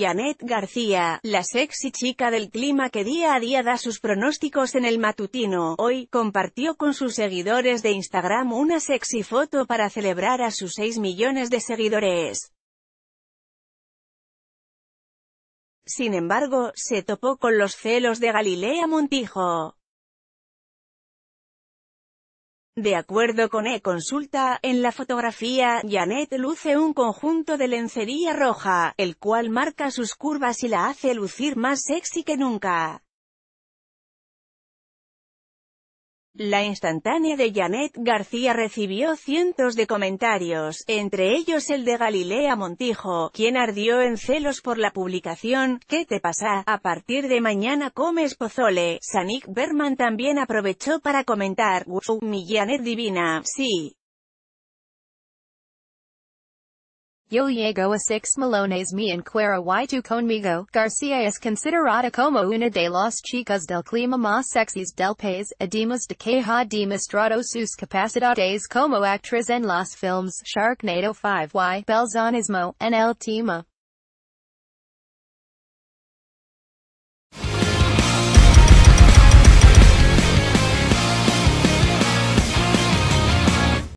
Janet García, la sexy chica del clima que día a día da sus pronósticos en el matutino, hoy, compartió con sus seguidores de Instagram una sexy foto para celebrar a sus 6 millones de seguidores. Sin embargo, se topó con los celos de Galilea Montijo. De acuerdo con e-consulta, en la fotografía, Janet luce un conjunto de lencería roja, el cual marca sus curvas y la hace lucir más sexy que nunca. La instantánea de Janet García recibió cientos de comentarios, entre ellos el de Galilea Montijo, quien ardió en celos por la publicación, ¿qué te pasa? A partir de mañana comes pozole. Sanik Berman también aprovechó para comentar, wow, mi Janet divina, sí. Yo llego a six melones me encuero y tu conmigo, Garcia es considerada como una de las chicas del clima más sexys del país, además de que ha demostrado sus capacidades como actriz en los films Sharknado 5 y Belzonismo, en el tema.